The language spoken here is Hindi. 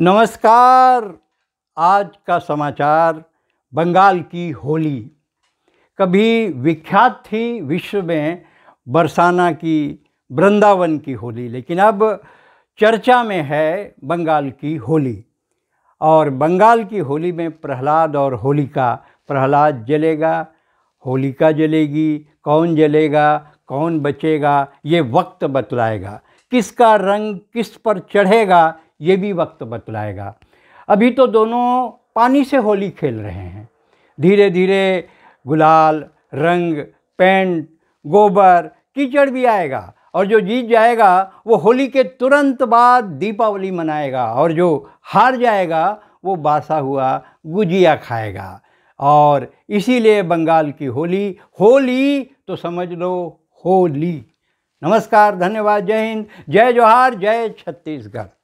नमस्कार आज का समाचार बंगाल की होली कभी विख्यात थी विश्व में बरसाना की वृंदावन की होली लेकिन अब चर्चा में है बंगाल की होली और बंगाल की होली में प्रहलाद और होलिका प्रहलाद जलेगा होलिका जलेगी कौन जलेगा कौन बचेगा ये वक्त बतलाएगा किसका रंग किस पर चढ़ेगा ये भी वक्त बतलाएगा अभी तो दोनों पानी से होली खेल रहे हैं धीरे धीरे गुलाल रंग पेंट गोबर कीचड़ भी आएगा और जो जीत जाएगा वो होली के तुरंत बाद दीपावली मनाएगा और जो हार जाएगा वो बासा हुआ गुजिया खाएगा और इसीलिए बंगाल की होली होली तो समझ लो होली नमस्कार धन्यवाद जय हिंद जय जोहार जय छत्तीसगढ़